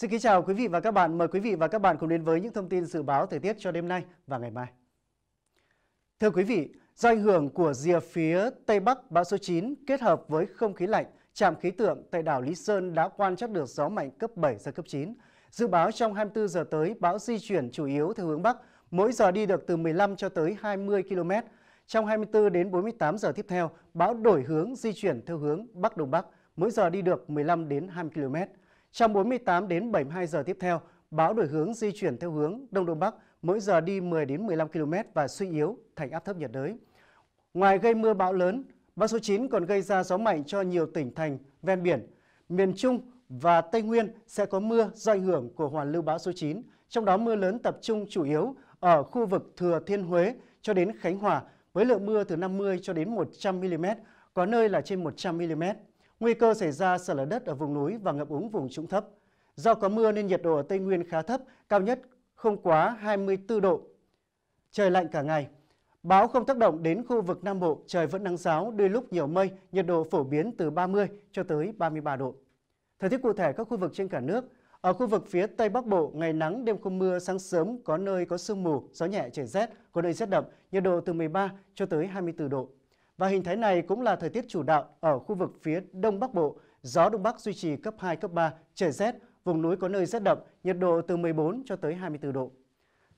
Xin kính chào quý vị và các bạn. Mời quý vị và các bạn cùng đến với những thông tin dự báo thời tiết cho đêm nay và ngày mai. Thưa quý vị, do ảnh hưởng của rìa phía Tây Bắc bão số 9 kết hợp với không khí lạnh, trạm khí tượng tại đảo Lý Sơn đã quan trắc được gió mạnh cấp 7 giật cấp 9. Dự báo trong 24 giờ tới, bão di chuyển chủ yếu theo hướng Bắc, mỗi giờ đi được từ 15 cho tới 20 km. Trong 24 đến 48 giờ tiếp theo, bão đổi hướng di chuyển theo hướng Bắc Đông Bắc, mỗi giờ đi được 15 đến 20 km. Trong 48 đến 72 giờ tiếp theo, bão đổi hướng di chuyển theo hướng Đông Đông Bắc, mỗi giờ đi 10 đến 15 km và suy yếu thành áp thấp nhiệt đới. Ngoài gây mưa bão lớn, bão số 9 còn gây ra gió mạnh cho nhiều tỉnh thành ven biển. Miền Trung và Tây Nguyên sẽ có mưa do ảnh hưởng của hoàn lưu bão số 9, trong đó mưa lớn tập trung chủ yếu ở khu vực Thừa Thiên Huế cho đến Khánh Hòa với lượng mưa từ 50 cho đến 100 mm, có nơi là trên 100 mm. Nguy cơ xảy ra sạt lở đất ở vùng núi và ngập úng vùng trũng thấp. Do có mưa nên nhiệt độ ở Tây Nguyên khá thấp, cao nhất không quá 24 độ. Trời lạnh cả ngày. báo không tác động đến khu vực Nam Bộ, trời vẫn nắng giáo, đôi lúc nhiều mây, nhiệt độ phổ biến từ 30 cho tới 33 độ. Thời tiết cụ thể các khu vực trên cả nước, ở khu vực phía Tây Bắc Bộ, ngày nắng, đêm không mưa, sáng sớm có nơi có sương mù, gió nhẹ, trời rét, có nơi rét đậm, nhiệt độ từ 13 cho tới 24 độ. Và hình thái này cũng là thời tiết chủ đạo ở khu vực phía Đông Bắc Bộ, gió Đông Bắc duy trì cấp 2, cấp 3, trời rét, vùng núi có nơi rét đậm, nhiệt độ từ 14 cho tới 24 độ.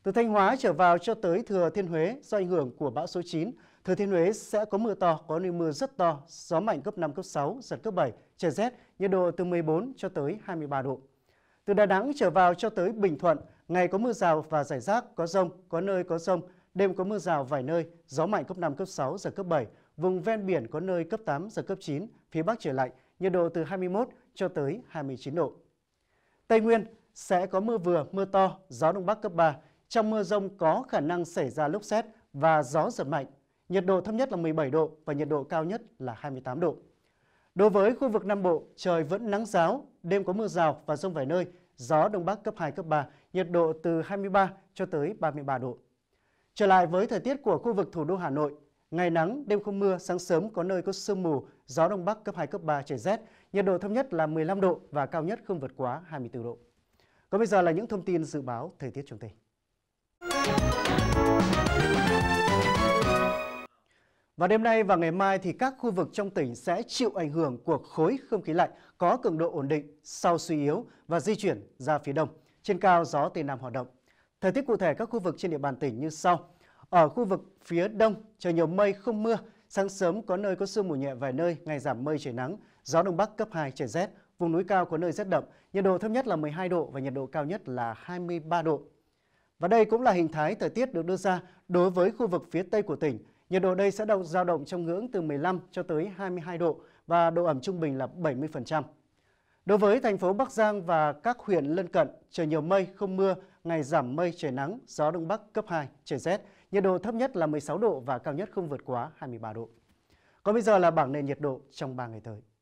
Từ Thanh Hóa trở vào cho tới Thừa Thiên Huế, do ảnh hưởng của bão số 9, Thừa Thiên Huế sẽ có mưa to, có nơi mưa rất to, gió mạnh cấp 5, cấp 6, giật cấp 7, trời rét, nhiệt độ từ 14 cho tới 23 độ. Từ Đà Nẵng trở vào cho tới Bình Thuận, ngày có mưa rào và rải rác, có rông, có nơi có rông, đêm có mưa rào vài nơi, gió mạnh cấp 5, cấp 6, giật cấp 7, Vùng ven biển có nơi cấp 8 giờ cấp 9, phía Bắc trời lạnh, nhiệt độ từ 21 cho tới 29 độ. Tây Nguyên sẽ có mưa vừa, mưa to, gió Đông Bắc cấp 3. Trong mưa rông có khả năng xảy ra lốc xét và gió giật mạnh. Nhiệt độ thấp nhất là 17 độ và nhiệt độ cao nhất là 28 độ. Đối với khu vực Nam Bộ, trời vẫn nắng giáo, đêm có mưa rào và rông vài nơi, gió Đông Bắc cấp 2, cấp 3, nhiệt độ từ 23 cho tới 33 độ. Trở lại với thời tiết của khu vực thủ đô Hà Nội, Ngày nắng, đêm không mưa, sáng sớm có nơi có sương mù, gió đông bắc cấp 2, cấp 3, trời rét. Nhiệt độ thấp nhất là 15 độ và cao nhất không vượt quá 24 độ. Còn bây giờ là những thông tin dự báo thời tiết trong tỉnh. Và đêm nay và ngày mai thì các khu vực trong tỉnh sẽ chịu ảnh hưởng của khối không khí lạnh có cường độ ổn định, sau suy yếu và di chuyển ra phía đông. Trên cao gió Tây Nam hoạt động. Thời tiết cụ thể các khu vực trên địa bàn tỉnh như sau. Ở khu vực phía đông, trời nhiều mây không mưa, sáng sớm có nơi có sương mù nhẹ vài nơi, ngày giảm mây trời nắng, gió đông bắc cấp 2 trời rét, vùng núi cao có nơi rét đậm, nhiệt độ thấp nhất là 12 độ và nhiệt độ cao nhất là 23 độ. Và đây cũng là hình thái thời tiết được đưa ra đối với khu vực phía tây của tỉnh. Nhiệt độ đây sẽ động dao động trong ngưỡng từ 15 cho tới 22 độ và độ ẩm trung bình là 70%. Đối với thành phố Bắc Giang và các huyện lân cận, trời nhiều mây, không mưa, ngày giảm mây, trời nắng, gió đông bắc cấp 2, trời rét nhiệt độ thấp nhất là 16 độ và cao nhất không vượt quá 23 độ. Còn bây giờ là bảng nền nhiệt độ trong 3 ngày tới.